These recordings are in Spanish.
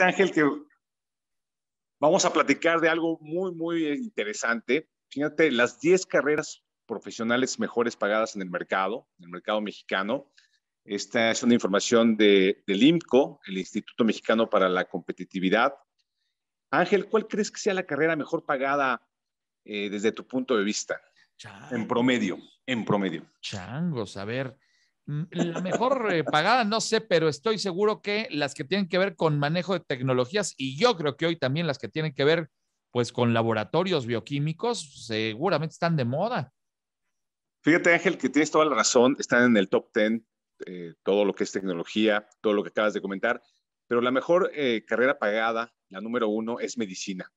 Este Ángel, que vamos a platicar de algo muy, muy interesante. Fíjate, las 10 carreras profesionales mejores pagadas en el mercado, en el mercado mexicano. Esta es una información del IMCO, el Instituto Mexicano para la Competitividad. Ángel, ¿cuál crees que sea la carrera mejor pagada eh, desde tu punto de vista? En promedio, en promedio. Changos, a ver, Mm. La mejor eh, pagada, no sé, pero estoy seguro que las que tienen que ver con manejo de tecnologías y yo creo que hoy también las que tienen que ver pues con laboratorios bioquímicos, seguramente están de moda. Fíjate Ángel que tienes toda la razón, están en el top 10 eh, todo lo que es tecnología, todo lo que acabas de comentar, pero la mejor eh, carrera pagada, la número uno, es medicina.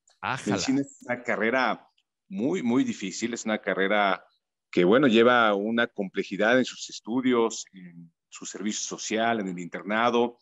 Medicina es una carrera muy, muy difícil, es una carrera que bueno, lleva una complejidad en sus estudios, en su servicio social, en el internado,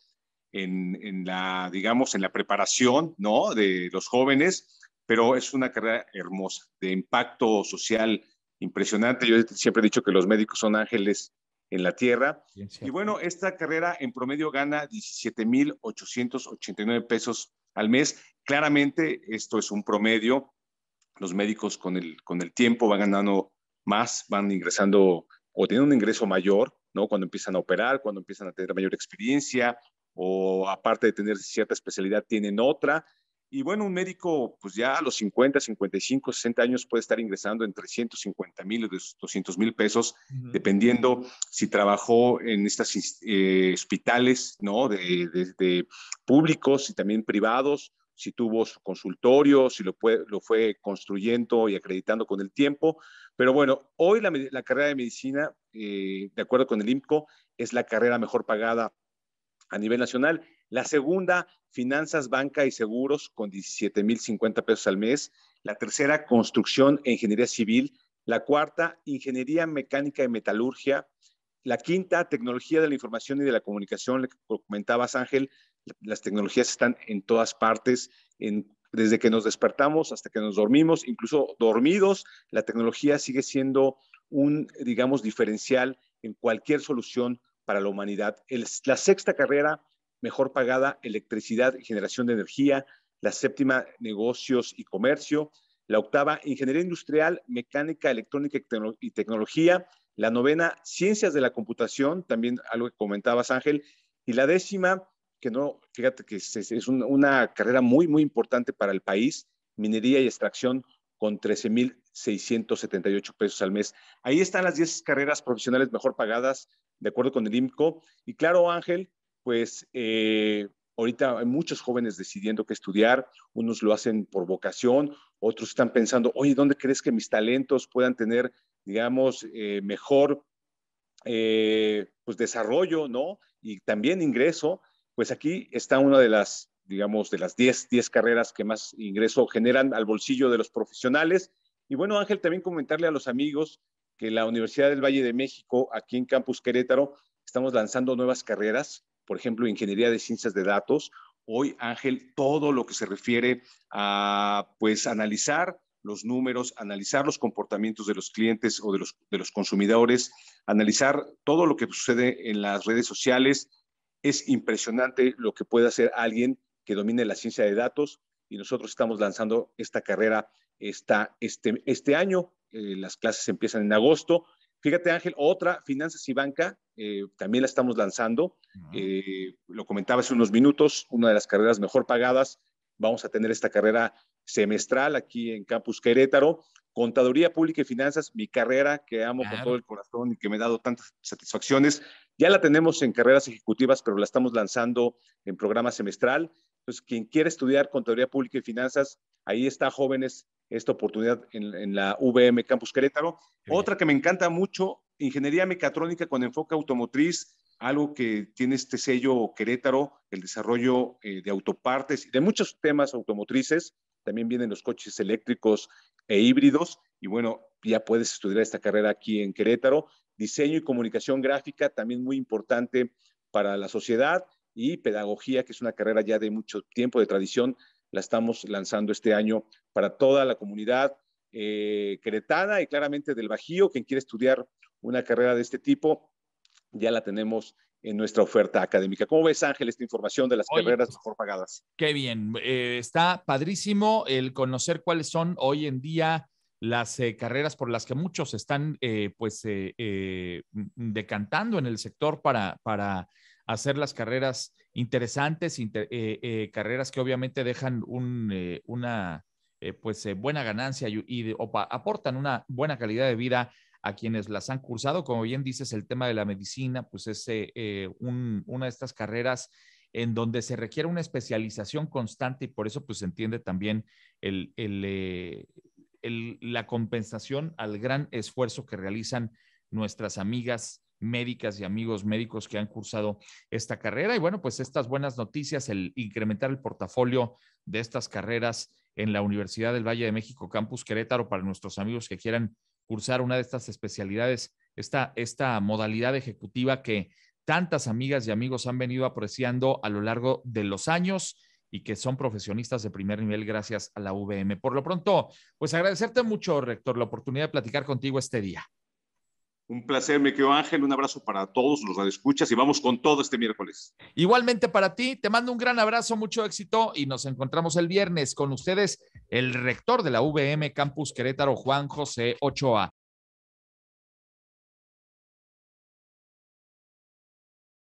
en, la, digamos, en la preparación, ¿no? De los jóvenes, pero es una carrera hermosa, de impacto social impresionante. Yo siempre he dicho que los médicos son ángeles en la tierra. y bueno, esta carrera en promedio gana 17.889 pesos al mes. Claramente, esto es un promedio. Los médicos con el, con el tiempo van ganando más van ingresando o tienen un ingreso mayor, ¿no? Cuando empiezan a operar, cuando empiezan a tener mayor experiencia o aparte de tener cierta especialidad, tienen otra. Y bueno, un médico, pues ya a los 50, 55, 60 años puede estar ingresando entre 150 mil o 200 mil pesos, dependiendo si trabajó en estos eh, hospitales, ¿no? de, públicos y también privados, si tuvo su consultorio, si lo, fue construyendo y acreditando con el tiempo. Pero bueno, hoy la, carrera de medicina, eh, de acuerdo con el IMCO, es la carrera mejor pagada a nivel nacional. La segunda, finanzas, banca y seguros, con 17.050 pesos al mes. La tercera, construcción e ingeniería civil. La cuarta, ingeniería mecánica y metalurgia. La quinta, tecnología de la información y de la comunicación, le comentabas Ángel, las tecnologías están en todas partes, desde que nos despertamos hasta que nos dormimos, incluso dormidos, la tecnología sigue siendo un, digamos, diferencial en cualquier solución para la humanidad. la sexta carrera, mejor pagada, electricidad y generación de energía. La séptima, negocios y comercio. La octava, ingeniería industrial, mecánica, electrónica y tecnología. La novena, ciencias de la computación, también algo que comentabas, Ángel. Y la décima, que no, fíjate que es, una carrera muy, muy importante para el país, minería y extracción con 13.678 pesos al mes. Ahí están las 10 carreras profesionales mejor pagadas, de acuerdo con el IMCO. Y claro, Ángel, pues eh, ahorita hay muchos jóvenes decidiendo qué estudiar, unos lo hacen por vocación, otros están pensando, oye, ¿dónde crees que mis talentos puedan tener, digamos, eh, mejor eh, pues desarrollo, ¿no? Y también ingreso pues aquí está una de las, digamos, de las 10, 10 carreras que más ingreso generan al bolsillo de los profesionales. Y bueno, Ángel, también comentarle a los amigos que la Universidad del Valle de México, aquí en Campus Querétaro, estamos lanzando nuevas carreras, por ejemplo, Ingeniería de Ciencias de Datos. Hoy, Ángel, todo lo que se refiere a, pues, analizar los números, analizar los comportamientos de los clientes o de los, de los consumidores, analizar todo lo que sucede en las redes sociales, es impresionante lo que puede hacer alguien que domine la ciencia de datos y nosotros estamos lanzando esta carrera esta, este, este año. Eh, las clases empiezan en agosto. Fíjate, Ángel, otra, finanzas y banca, eh, también la estamos lanzando. Eh, lo comentaba hace unos minutos, una de las carreras mejor pagadas. Vamos a tener esta carrera semestral aquí en Campus Querétaro. Contaduría Pública y Finanzas, mi carrera que amo con todo el corazón y que me ha dado tantas satisfacciones. Ya la tenemos en carreras ejecutivas, pero la estamos lanzando en programa semestral. Entonces, quien quiera estudiar Contaduría Pública y Finanzas, ahí está, jóvenes, esta oportunidad en, la VM Campus Querétaro. Otra que me encanta mucho, Ingeniería Mecatrónica con enfoque automotriz, algo que tiene este sello Querétaro, el desarrollo eh, de autopartes y de muchos temas automotrices. También vienen los coches eléctricos, e híbridos. Y bueno, ya puedes estudiar esta carrera aquí en Querétaro. Diseño y comunicación gráfica, también muy importante para la sociedad. Y pedagogía, que es una carrera ya de mucho tiempo de tradición, la estamos lanzando este año para toda la comunidad eh, queretana y claramente del Bajío. Quien quiere estudiar una carrera de este tipo, ya la tenemos en nuestra oferta académica. ¿Cómo ves, Ángel, esta información de las carreras pues, mejor pagadas? Qué bien, eh, está padrísimo el conocer cuáles son hoy en día las eh, carreras por las que muchos están eh, pues decantando en el sector para, para hacer las carreras interesantes, carreras que obviamente dejan una pues buena ganancia y, aportan una buena calidad de vida a quienes las han cursado. Como bien dices, el tema de la medicina, pues es eh, eh, una de estas carreras en donde se requiere una especialización constante y por eso pues se entiende también eh, el, la compensación al gran esfuerzo que realizan nuestras amigas médicas y amigos médicos que han cursado esta carrera. Y bueno, pues estas buenas noticias, el incrementar el portafolio de estas carreras en la Universidad del Valle de México, Campus Querétaro, para nuestros amigos que quieran cursar una de estas especialidades, esta, esta modalidad ejecutiva que tantas amigas y amigos han venido apreciando a lo largo de los años y que son profesionistas de primer nivel gracias a la VM. Por lo pronto, pues agradecerte mucho, rector, la oportunidad de platicar contigo este día. Un placer, me quedo Ángel, un abrazo para todos los escuchas y vamos con todo este miércoles. Igualmente para ti, te mando un gran abrazo, mucho éxito y nos encontramos el viernes con ustedes el rector de la VM Campus Querétaro, Juan José Ochoa.